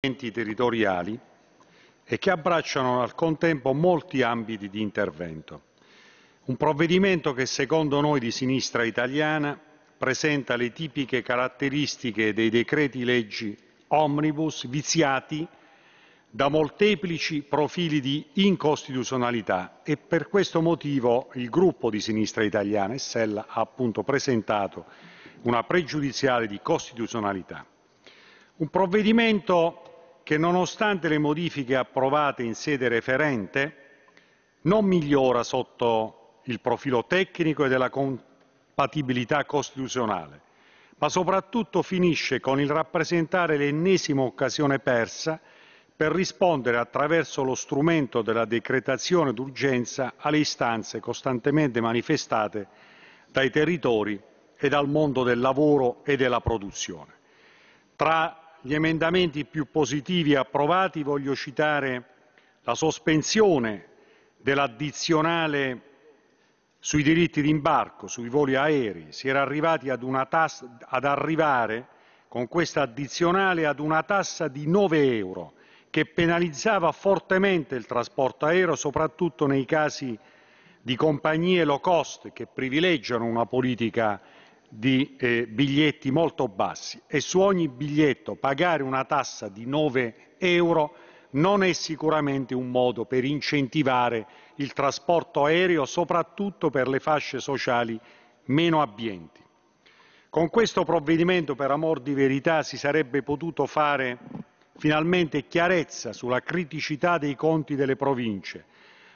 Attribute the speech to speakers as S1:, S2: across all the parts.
S1: enti territoriali e che abbracciano al contempo molti ambiti di intervento. Un provvedimento che secondo noi di sinistra italiana presenta le tipiche caratteristiche dei decreti leggi omnibus viziati da molteplici profili di incostituzionalità e per questo motivo il gruppo di sinistra italiana e Sella ha appunto presentato una pregiudiziale di costituzionalità. Un provvedimento che nonostante le modifiche approvate in sede referente non migliora sotto il profilo tecnico e della compatibilità costituzionale, ma soprattutto finisce con il rappresentare l'ennesima occasione persa per rispondere attraverso lo strumento della decretazione d'urgenza alle istanze costantemente manifestate dai territori e dal mondo del lavoro e della produzione. Tra gli emendamenti più positivi approvati voglio citare la sospensione dell'addizionale sui diritti d'imbarco, sui voli aerei. Si era arrivati ad, tassa, ad arrivare con questa addizionale ad una tassa di 9 euro che penalizzava fortemente il trasporto aereo, soprattutto nei casi di compagnie low cost che privilegiano una politica di eh, biglietti molto bassi e su ogni biglietto pagare una tassa di 9 euro non è sicuramente un modo per incentivare il trasporto aereo, soprattutto per le fasce sociali meno abbienti. Con questo provvedimento, per amor di verità, si sarebbe potuto fare finalmente chiarezza sulla criticità dei conti delle province,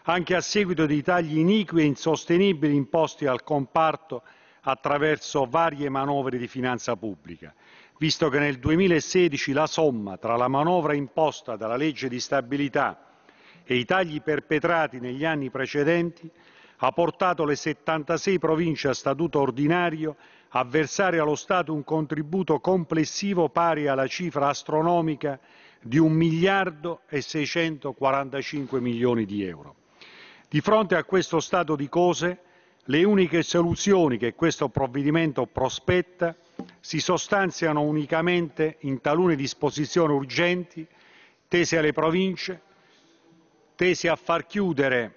S1: anche a seguito dei tagli iniqui e insostenibili imposti al comparto attraverso varie manovre di finanza pubblica, visto che nel 2016 la somma tra la manovra imposta dalla legge di stabilità e i tagli perpetrati negli anni precedenti ha portato le 76 province a statuto ordinario a versare allo Stato un contributo complessivo pari alla cifra astronomica di 1 miliardo e 645 milioni di euro. Di fronte a questo stato di cose, le uniche soluzioni che questo provvedimento prospetta si sostanziano unicamente in talune disposizioni urgenti tese alle province, tese a far chiudere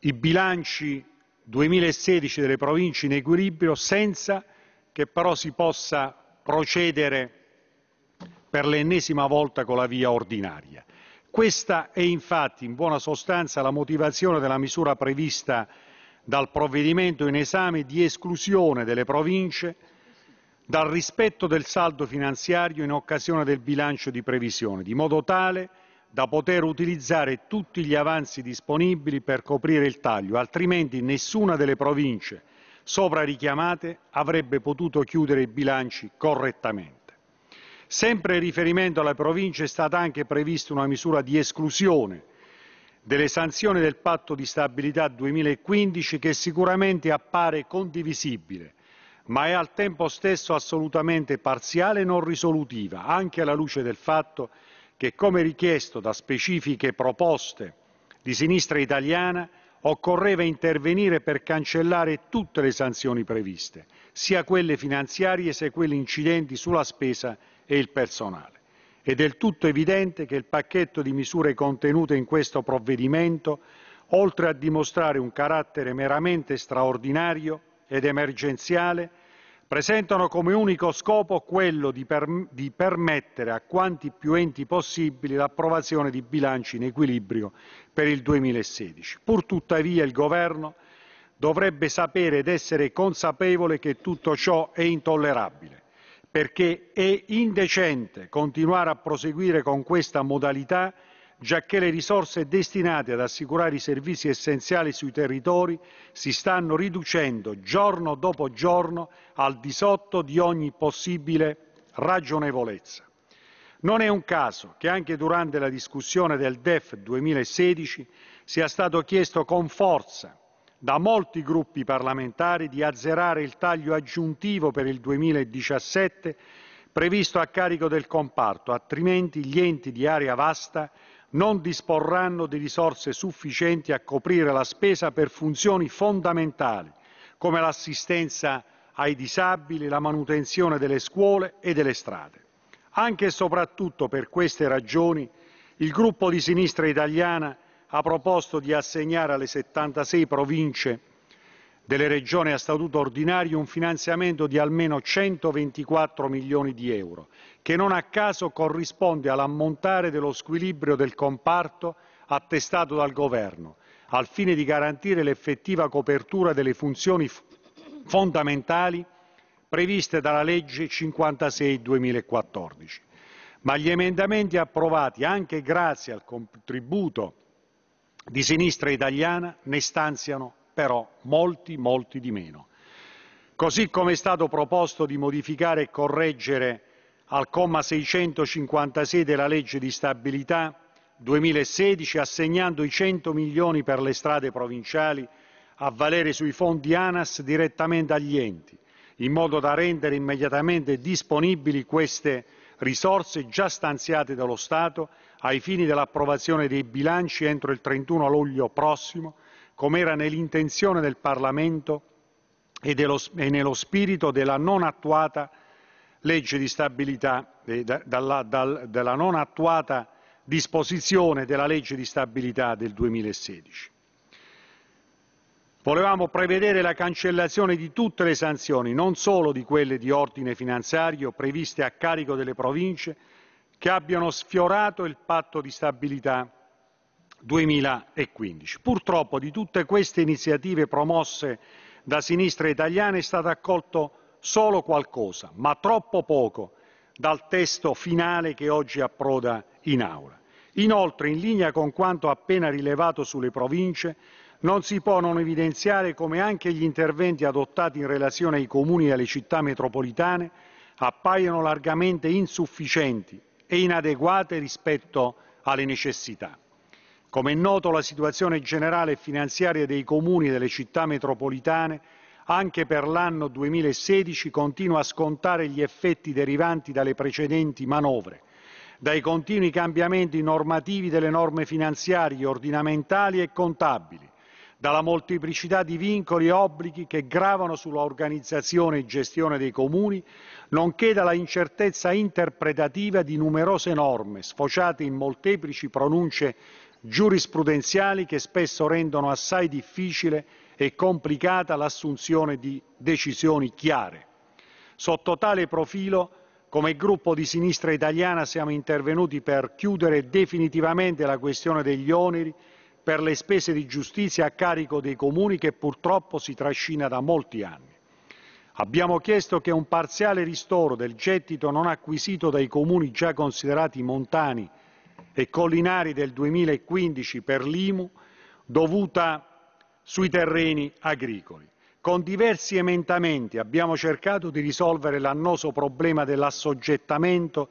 S1: i bilanci 2016 delle province in equilibrio senza che però si possa procedere per l'ennesima volta con la via ordinaria. Questa è infatti in buona sostanza la motivazione della misura prevista dal provvedimento in esame di esclusione delle province dal rispetto del saldo finanziario in occasione del bilancio di previsione, di modo tale da poter utilizzare tutti gli avanzi disponibili per coprire il taglio, altrimenti nessuna delle province sopra richiamate avrebbe potuto chiudere i bilanci correttamente. Sempre in riferimento alle province è stata anche prevista una misura di esclusione delle sanzioni del patto di stabilità 2015 che sicuramente appare condivisibile, ma è al tempo stesso assolutamente parziale e non risolutiva, anche alla luce del fatto che, come richiesto da specifiche proposte di sinistra italiana, occorreva intervenire per cancellare tutte le sanzioni previste, sia quelle finanziarie sia quelle incidenti sulla spesa e il personale. È del tutto evidente che il pacchetto di misure contenute in questo provvedimento, oltre a dimostrare un carattere meramente straordinario ed emergenziale, presentano come unico scopo quello di, per, di, permettere a quanti più enti possibili l'approvazione di bilanci in equilibrio per il 2016. Pur tuttavia il Governo dovrebbe sapere ed essere consapevole che tutto ciò è intollerabile perché è indecente continuare a proseguire con questa modalità giacché le risorse destinate ad assicurare i servizi essenziali sui territori si stanno riducendo giorno dopo giorno al di sotto di ogni possibile ragionevolezza. Non è un caso che anche durante la discussione del DEF 2016 sia stato chiesto con forza da molti gruppi parlamentari di azzerare il taglio aggiuntivo per il 2017 previsto a carico del comparto, altrimenti gli enti di area vasta non disporranno di risorse sufficienti a coprire la spesa per funzioni fondamentali come l'assistenza ai disabili, la manutenzione delle scuole e delle strade. Anche e soprattutto per queste ragioni il gruppo di sinistra italiana ha proposto di assegnare alle 76 province delle regioni a statuto ordinario un finanziamento di almeno 124 milioni di euro, che non a caso corrisponde all'ammontare dello squilibrio del comparto attestato dal Governo, al fine di garantire l'effettiva copertura delle funzioni fondamentali previste dalla legge 56 2014. Ma gli emendamenti approvati, anche grazie al contributo di sinistra italiana ne stanziano però molti, molti di meno. Così come è stato proposto di modificare e correggere al comma 656 della legge di stabilità 2016, assegnando i 100 milioni per le strade provinciali a valere sui fondi ANAS direttamente agli enti, in modo da rendere immediatamente disponibili queste risorse già stanziate dallo Stato ai fini dell'approvazione dei bilanci entro il 31 luglio prossimo, come era nell'intenzione del Parlamento e, dello, e nello spirito della non attuata legge di stabilità, eh, dalla, dal, della non attuata disposizione della legge di stabilità del 2016. Volevamo prevedere la cancellazione di tutte le sanzioni, non solo di quelle di ordine finanziario previste a carico delle province, che abbiano sfiorato il patto di stabilità 2015. Purtroppo di tutte queste iniziative promosse da sinistra italiana è stato accolto solo qualcosa, ma troppo poco, dal testo finale che oggi approda in aula. Inoltre, in linea con quanto appena rilevato sulle province, non si può non evidenziare come anche gli interventi adottati in relazione ai comuni e alle città metropolitane appaiono largamente insufficienti e inadeguate rispetto alle necessità. Come è noto, la situazione generale e finanziaria dei comuni e delle città metropolitane anche per l'anno 2016 continua a scontare gli effetti derivanti dalle precedenti manovre, dai continui cambiamenti normativi delle norme finanziarie, ordinamentali e contabili, dalla molteplicità di vincoli e obblighi che gravano sull'organizzazione e gestione dei comuni, nonché dalla incertezza interpretativa di numerose norme, sfociate in molteplici pronunce giurisprudenziali che spesso rendono assai difficile e complicata l'assunzione di decisioni chiare. Sotto tale profilo, come gruppo di sinistra italiana siamo intervenuti per chiudere definitivamente la questione degli oneri per le spese di giustizia a carico dei comuni che purtroppo si trascina da molti anni. Abbiamo chiesto che un parziale ristoro del gettito non acquisito dai comuni già considerati montani e collinari del 2015 per l'IMU dovuta sui terreni agricoli. Con diversi emendamenti abbiamo cercato di risolvere l'annoso problema dell'assoggettamento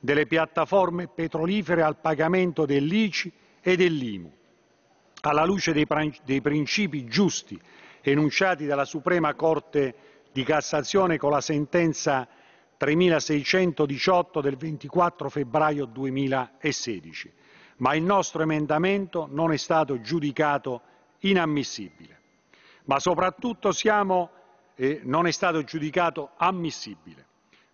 S1: delle piattaforme petrolifere al pagamento dell'ICI e dell'IMU alla luce dei principi giusti enunciati dalla Suprema Corte di Cassazione con la sentenza 3618 del 24 febbraio 2016, ma il nostro emendamento non è stato giudicato inammissibile, ma soprattutto siamo, eh, non è stato giudicato ammissibile.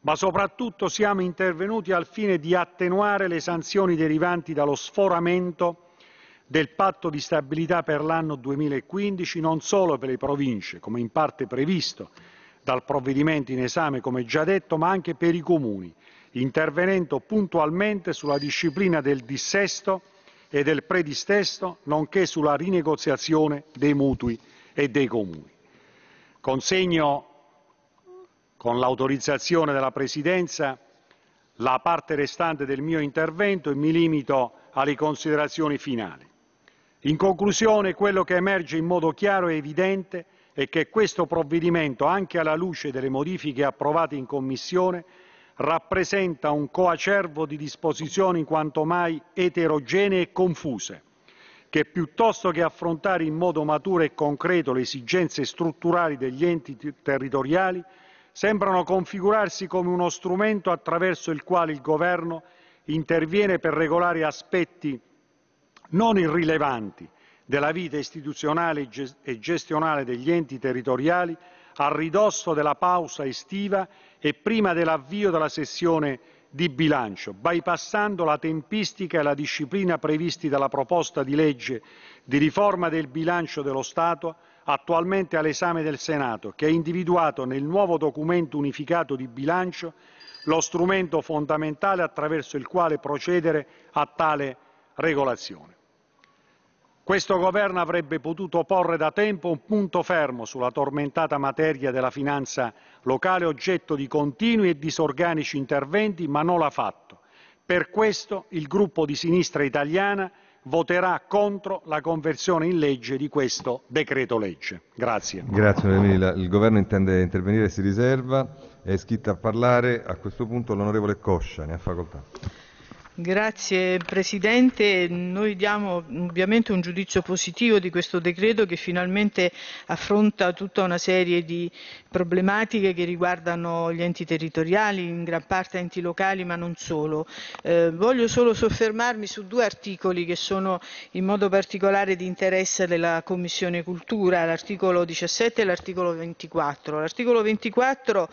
S1: Ma soprattutto siamo intervenuti al fine di attenuare le sanzioni derivanti dallo sforamento del patto di stabilità per l'anno 2015 non solo per le province, come in parte previsto dal provvedimento in esame, come già detto, ma anche per i comuni, intervenendo puntualmente sulla disciplina del dissesto e del predistesto, nonché sulla rinegoziazione dei mutui e dei comuni. Consegno con l'autorizzazione della Presidenza la parte restante del mio intervento e mi limito alle considerazioni finali. In conclusione, quello che emerge in modo chiaro e evidente è che questo provvedimento, anche alla luce delle modifiche approvate in Commissione, rappresenta un coacervo di disposizioni quanto mai eterogenee e confuse, che piuttosto che affrontare in modo maturo e concreto le esigenze strutturali degli enti territoriali, sembrano configurarsi come uno strumento attraverso il quale il Governo interviene per regolare aspetti non irrilevanti della vita istituzionale e gestionale degli enti territoriali a ridosso della pausa estiva e prima dell'avvio della sessione di bilancio, bypassando la tempistica e la disciplina previsti dalla proposta di legge di riforma del bilancio dello Stato attualmente all'esame del Senato, che ha individuato nel nuovo documento unificato di bilancio lo strumento fondamentale attraverso il quale procedere a tale regolazione. Questo governo avrebbe potuto porre da tempo un punto fermo sulla tormentata materia della finanza locale oggetto di continui e disorganici interventi, ma non l'ha fatto. Per questo il gruppo di sinistra italiana voterà contro la conversione in legge di questo decreto legge. Grazie. Grazie Emila. Il governo intende intervenire si riserva. È iscritta a parlare a questo punto l'onorevole Coscia, ne ha facoltà.
S2: Grazie Presidente, noi diamo ovviamente un giudizio positivo di questo decreto che finalmente affronta tutta una serie di problematiche che riguardano gli enti territoriali, in gran parte enti locali ma non solo. Eh, voglio solo soffermarmi su due articoli che sono in modo particolare di interesse della Commissione Cultura, l'articolo 17 e l'articolo 24. L'articolo 24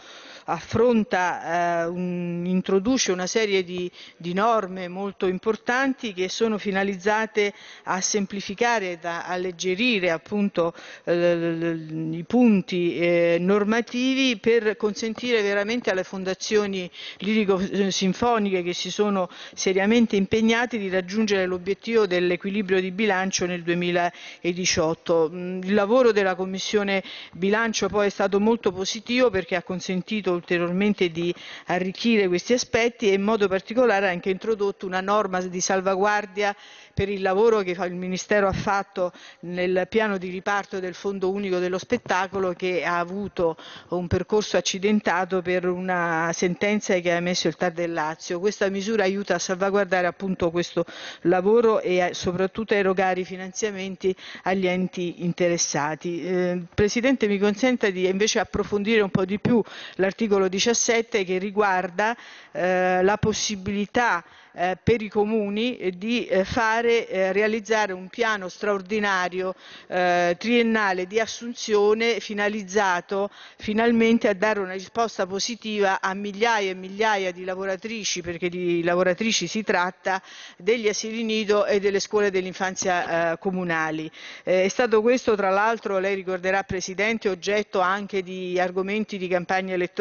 S2: affronta, eh, un, introduce una serie di, di norme norme molto importanti che sono finalizzate a semplificare e a alleggerire appunto eh, i punti eh, normativi per consentire veramente alle fondazioni lirico-sinfoniche che si sono seriamente impegnate di raggiungere l'obiettivo dell'equilibrio di bilancio nel 2018. Mm, il lavoro della Commissione bilancio poi è stato molto positivo perché ha consentito ulteriormente di arricchire questi aspetti e in modo particolare ha anche introdotto introdotto una norma di salvaguardia per il lavoro che il Ministero ha fatto nel piano di riparto del Fondo Unico dello Spettacolo che ha avuto un percorso accidentato per una sentenza che ha emesso il TAR del Lazio. Questa misura aiuta a salvaguardare appunto questo lavoro e soprattutto a erogare i finanziamenti agli enti interessati. Eh, Presidente mi consenta di invece approfondire un po' di più l'articolo 17 che riguarda eh, la possibilità eh, per i comuni eh, di eh, fare, eh, realizzare un piano straordinario eh, triennale di assunzione finalizzato finalmente a dare una risposta positiva a migliaia e migliaia di lavoratrici, perché di lavoratrici si tratta, degli asili nido e delle scuole dell'infanzia comunali. è stato questo, tra l'altro, lei ricorderà Presidente, oggetto anche di argomenti di campagna elettorale